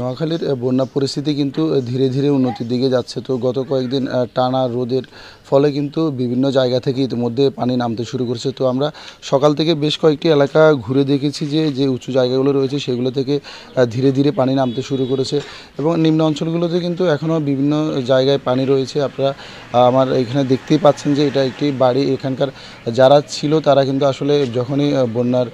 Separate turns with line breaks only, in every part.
নোয়াখালীর বন্যা পরিস্থিতি কিন্তু ধীরে ধীরে উন্নতির দিকে যাচ্ছে তো গত কয়েকদিন টানা রোদের ফলে কিন্তু বিভিন্ন জায়গা থেকে ইতিমধ্যে পানি নামতে শুরু করেছে তো আমরা সকাল থেকে বেশ কয়েকটি এলাকা ঘুরে দেখেছি যে যে উঁচু জায়গাগুলো রয়েছে সেগুলো থেকে ধীরে ধীরে পানি নামতে শুরু করেছে এবং নিম্ন অঞ্চলগুলোতে কিন্তু এখনও বিভিন্ন জায়গায় পানি রয়েছে আপনারা আমার এখানে দেখতেই পাচ্ছেন যে এটা একটি বাড়ি এখানকার যারা ছিল তারা কিন্তু আসলে যখনই বন্যার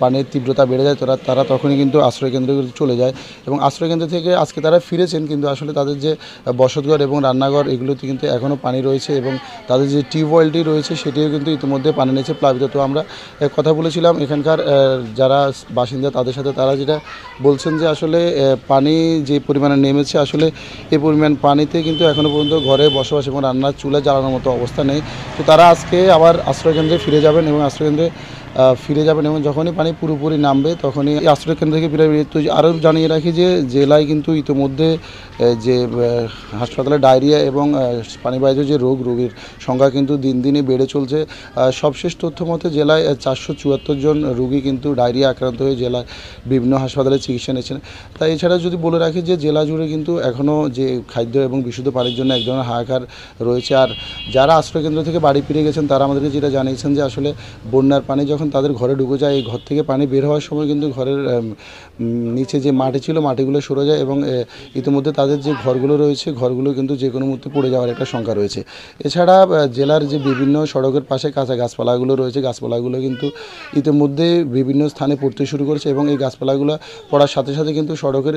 পানির তীব্রতা বেড়ে যায় তারা তারা তখনই কিন্তু আশ্রয়কেন্দ্রগুলো চলে যায় এবং আশ্রয় স্বাস্থ্যকেন্দ্র থেকে আজকে তারা ফিরেছেন কিন্তু আসলে তাদের যে বসতঘর এবং রান্নাঘর এগুলোতে কিন্তু এখনও পানি রয়েছে এবং তাদের যে টিউবওয়েলটি রয়েছে সেটিও কিন্তু ইতিমধ্যে পানি নিয়েছে প্লাবিত তো আমরা কথা বলেছিলাম এখানকার যারা বাসিন্দা তাদের সাথে তারা যেটা বলছেন যে আসলে পানি যে পরিমাণে নেমেছে আসলে এই পরিমাণ পানিতে কিন্তু এখনও পর্যন্ত ঘরে বসবাস এবং রান্নার চুলা জ্বালানোর মতো অবস্থা নেই তো তারা আজকে আবার আশ্রয়কেন্দ্রে ফিরে যাবেন এবং আশ্রয়কেন্দ্রে ফিরে যাবেন এবং যখনই পানি পুরোপুরি নামবে তখনই আশ্রয় কেন্দ্র থেকে ফিরে তো আরও জানিয়ে রাখি যে জেলায় কিন্তু ইতিমধ্যে যে হাসপাতালে ডায়রিয়া এবং পানিবাহিত যে রোগ রোগীর সংখ্যা কিন্তু দিন দিনে বেড়ে চলছে সবশেষ তথ্য মতে জেলায় চারশো চুয়াত্তর জন রোগী কিন্তু ডায়রিয়া আক্রান্ত হয়ে জেলায় বিভিন্ন হাসপাতালে চিকিৎসা নিয়েছেন তাই এছাড়া যদি বলে রাখি যে জেলা জুড়ে কিন্তু এখনও যে খাদ্য এবং বিশুদ্ধ পানির জন্য এক ধরনের হাহাকার রয়েছে আর যারা আশ্রয়কেন্দ্র থেকে বাড়ি ফিরে গেছেন তারা আমাদেরকে যেটা জানিয়েছেন যে আসলে বন্যার পানি যখন যখন তাদের ঘরে ঢুকে যায় এই ঘর থেকে পানি বের হওয়ার সময় কিন্তু ঘরের নিচে যে মাটি ছিল মাটিগুলো সরে যায় এবং ইতিমধ্যে তাদের যে ঘরগুলো রয়েছে ঘরগুলো কিন্তু যে কোনো মুহূর্তে পড়ে যাওয়ার একটা সংখ্যা রয়েছে এছাড়া জেলার যে বিভিন্ন সড়কের পাশে কাঁচা গাছপালাগুলো রয়েছে গাছপালাগুলো কিন্তু ইতিমধ্যে বিভিন্ন স্থানে পড়তে শুরু করেছে এবং এই গাছপালাগুলো পড়ার সাথে সাথে কিন্তু সড়কের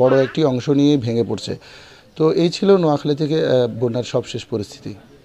বড় একটি অংশ নিয়ে ভেঙে পড়ছে তো এই ছিল নোয়াখালী থেকে বন্যার সবশেষ
পরিস্থিতি